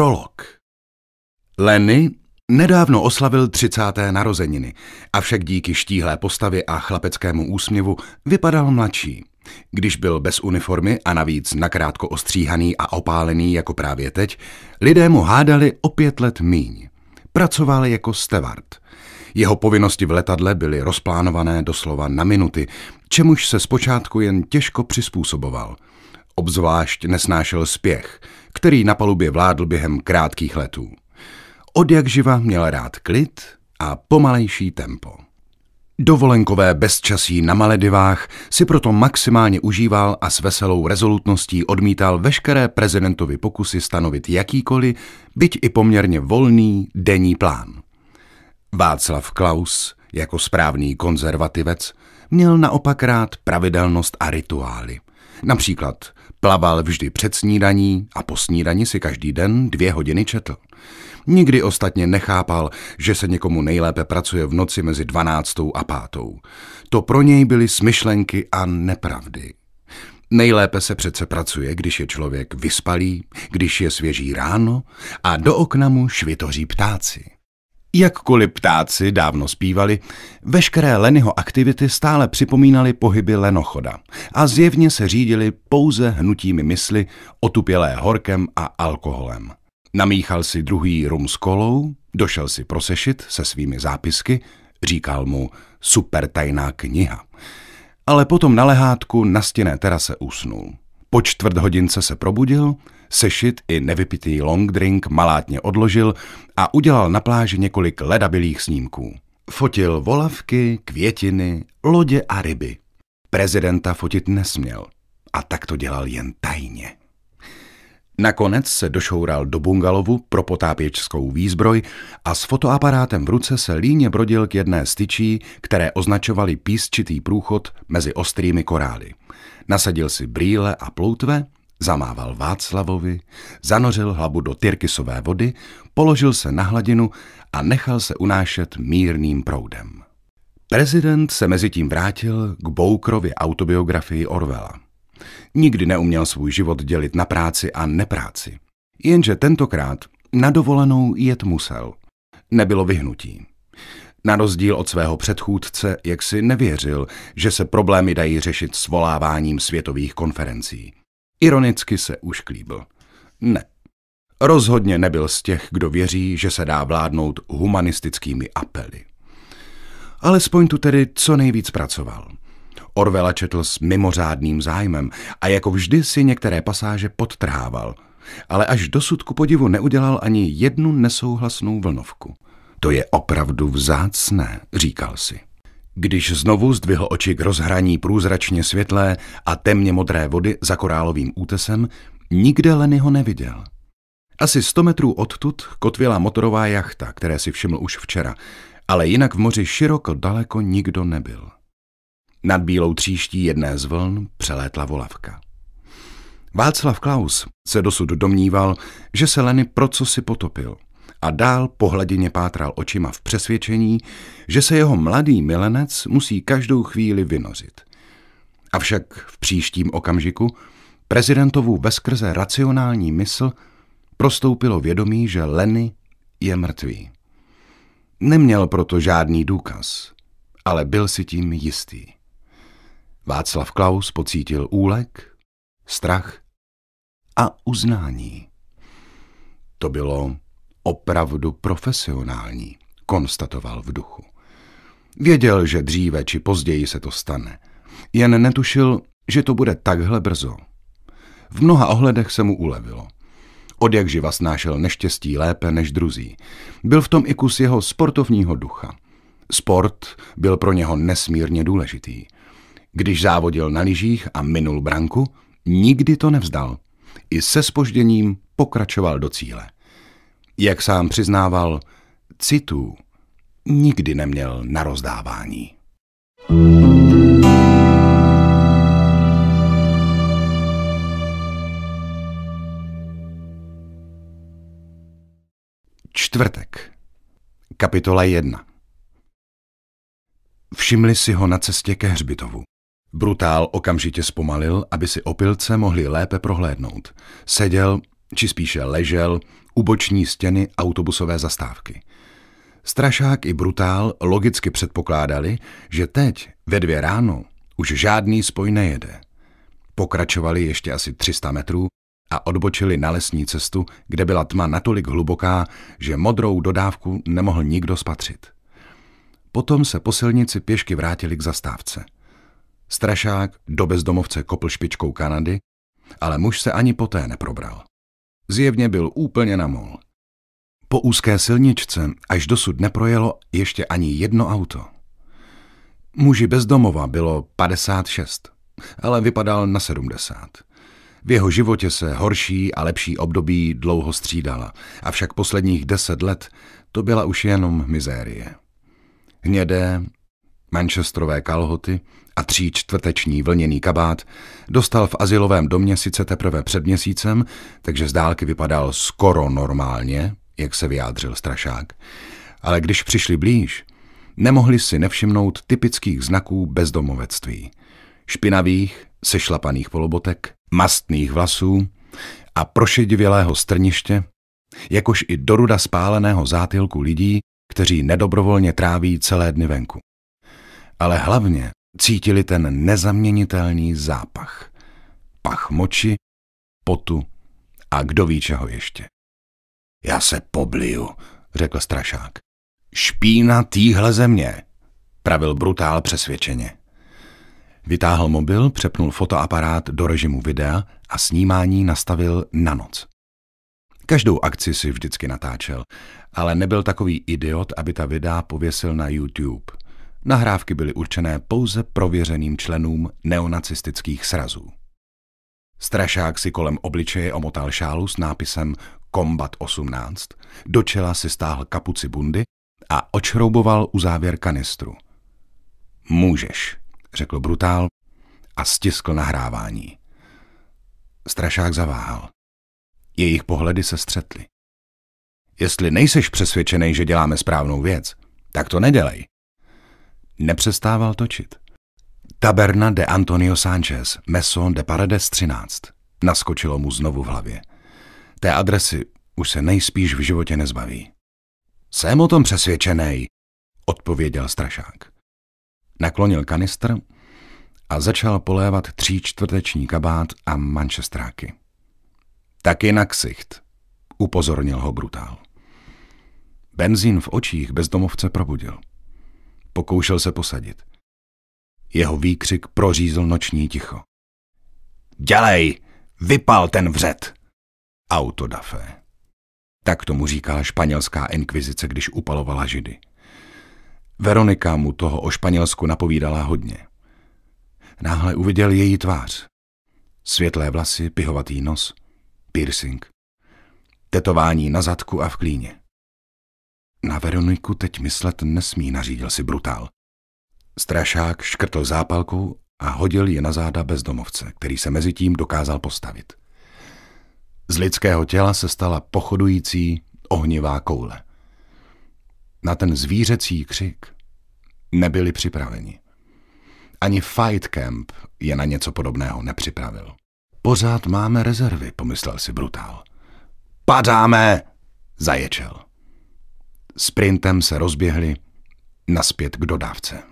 Prolog Lenny nedávno oslavil 30. narozeniny, avšak díky štíhlé postavě a chlapeckému úsměvu vypadal mladší. Když byl bez uniformy a navíc nakrátko ostříhaný a opálený jako právě teď, lidé mu hádali o pět let míň. Pracoval jako stevard. Jeho povinnosti v letadle byly rozplánované doslova na minuty, čemuž se zpočátku jen těžko přizpůsoboval – Obzvlášť nesnášel spěch, který na palubě vládl během krátkých letů. Od jak živa měl rád klid a pomalejší tempo. Dovolenkové bezčasí na Maledivách si proto maximálně užíval a s veselou rezolutností odmítal veškeré prezidentovi pokusy stanovit jakýkoliv, byť i poměrně volný, denní plán. Václav Klaus, jako správný konzervativec, měl naopak rád pravidelnost a rituály. Například Plaval vždy před snídaní a po snídaní si každý den dvě hodiny četl. Nikdy ostatně nechápal, že se někomu nejlépe pracuje v noci mezi dvanáctou a pátou. To pro něj byly smyšlenky a nepravdy. Nejlépe se přece pracuje, když je člověk vyspalý, když je svěží ráno a do okna mu švitoří ptáci. Jakkoliv ptáci dávno zpívali, veškeré Lenyho aktivity stále připomínaly pohyby lenochoda a zjevně se řídili pouze hnutími mysli otupělé horkem a alkoholem. Namíchal si druhý rum s kolou, došel si prosešit se svými zápisky, říkal mu super tajná kniha. Ale potom na lehátku na stěné terase usnul. Po čtvrt hodince se probudil – sešit i nevypitý long drink malátně odložil a udělal na pláži několik ledabilých snímků. Fotil volavky, květiny, lodě a ryby. Prezidenta fotit nesměl a tak to dělal jen tajně. Nakonec se došoural do bungalovu pro potápěčskou výzbroj a s fotoaparátem v ruce se líně brodil k jedné z tyčí, které označovaly písčitý průchod mezi ostrými korály. Nasadil si brýle a ploutve Zamával Václavovi, zanořil hlavu do tyrkysové vody, položil se na hladinu a nechal se unášet mírným proudem. Prezident se mezitím vrátil k Boukrově autobiografii Orwella. Nikdy neuměl svůj život dělit na práci a nepráci. Jenže tentokrát na dovolenou jet musel. Nebylo vyhnutí. Na rozdíl od svého předchůdce, jak si nevěřil, že se problémy dají řešit svoláváním světových konferencí. Ironicky se ušklíbil. Ne. Rozhodně nebyl z těch, kdo věří, že se dá vládnout humanistickými apely. Alespoň tu tedy co nejvíc pracoval. Orvela četl s mimořádným zájmem a jako vždy si některé pasáže podtrhával, ale až dosud ku podivu neudělal ani jednu nesouhlasnou vlnovku. To je opravdu vzácné, říkal si. Když znovu zdvihl oči k rozhraní průzračně světlé a temně modré vody za korálovým útesem, nikde Lenny ho neviděl. Asi sto metrů odtud kotvila motorová jachta, které si všiml už včera, ale jinak v moři široko daleko nikdo nebyl. Nad bílou tříští jedné z vln přelétla volavka. Václav Klaus se dosud domníval, že se Leny proco si potopil – a dál hladině pátral očima v přesvědčení, že se jeho mladý milenec musí každou chvíli vynořit. Avšak v příštím okamžiku prezidentovu veskrze racionální mysl prostoupilo vědomí, že Lenny je mrtvý. Neměl proto žádný důkaz, ale byl si tím jistý. Václav Klaus pocítil úlek, strach a uznání. To bylo opravdu profesionální, konstatoval v duchu. Věděl, že dříve či později se to stane. Jen netušil, že to bude takhle brzo. V mnoha ohledech se mu ulevilo. Od jak živa snášel neštěstí lépe než druzí. Byl v tom i kus jeho sportovního ducha. Sport byl pro něho nesmírně důležitý. Když závodil na lyžích a minul branku, nikdy to nevzdal. I se spožděním pokračoval do cíle. Jak sám přiznával, citů nikdy neměl na rozdávání. Čtvrtek. Kapitola 1. Všimli si ho na cestě ke hřbitovu. Brutál okamžitě zpomalil, aby si opilce mohli lépe prohlédnout. Seděl či spíše ležel, u boční stěny autobusové zastávky. Strašák i Brutál logicky předpokládali, že teď, ve dvě ráno, už žádný spoj nejede. Pokračovali ještě asi 300 metrů a odbočili na lesní cestu, kde byla tma natolik hluboká, že modrou dodávku nemohl nikdo spatřit. Potom se po silnici pěšky vrátili k zastávce. Strašák do bezdomovce kopl špičkou Kanady, ale muž se ani poté neprobral. Zjevně byl úplně na mol. Po úzké silničce až dosud neprojelo ještě ani jedno auto. Muži bezdomova bylo 56, ale vypadal na 70. V jeho životě se horší a lepší období dlouho střídala, avšak posledních deset let to byla už jenom mizérie. Hnědé, manchesterové kalhoty a tříčtvrteční vlněný kabát dostal v asilovém domě sice teprve před měsícem, takže z dálky vypadal skoro normálně, jak se vyjádřil strašák, ale když přišli blíž, nemohli si nevšimnout typických znaků bezdomovectví. Špinavých, sešlapaných polobotek, mastných vlasů a prošedivělého strniště, jakož i doruda spáleného zátilku lidí, kteří nedobrovolně tráví celé dny venku. Ale hlavně Cítili ten nezaměnitelný zápach. Pach moči, potu a kdo ví čeho ještě. Já se pobliju, řekl strašák. Špína týhle země, pravil brutál přesvědčeně. Vytáhl mobil, přepnul fotoaparát do režimu videa a snímání nastavil na noc. Každou akci si vždycky natáčel, ale nebyl takový idiot, aby ta videa pověsil na YouTube. Nahrávky byly určené pouze prověřeným členům neonacistických srazů. Strašák si kolem obličeje omotal šálu s nápisem Kombat 18, do čela si stáhl kapuci bundy a očrouboval u závěr kanistru. Můžeš, řekl brutál a stiskl nahrávání. Strašák zaváhal. Jejich pohledy se střetly. Jestli nejseš přesvědčený, že děláme správnou věc, tak to nedělej, nepřestával točit. Taberna de Antonio Sánchez, Meson de Paredes 13. Naskočilo mu znovu v hlavě. Té adresy už se nejspíš v životě nezbaví. Jsem o tom přesvědčený, odpověděl strašák. Naklonil kanistr a začal polévat tříčtvrteční kabát a manšestráky. Taky na ksicht, upozornil ho brutál. Benzín v očích bezdomovce probudil. Pokoušel se posadit. Jeho výkřik prořízl noční ticho. Dělej! Vypal ten vřet! Autodafé. Tak tomu říkala španělská inkvizice, když upalovala židy. Veronika mu toho o Španělsku napovídala hodně. Náhle uviděl její tvář. Světlé vlasy, pihovatý nos, piercing, tetování na zadku a v klíně. Na Veroniku teď myslet nesmí, nařídil si brutál. Strašák škrtl zápalkou a hodil je na záda bezdomovce, který se mezi tím dokázal postavit. Z lidského těla se stala pochodující ohnivá koule. Na ten zvířecí křik nebyli připraveni. Ani Fight Camp je na něco podobného nepřipravil. Pořád máme rezervy, pomyslel si Brutál. Padáme, zaječel. Sprintem se rozběhli naspět k dodávce.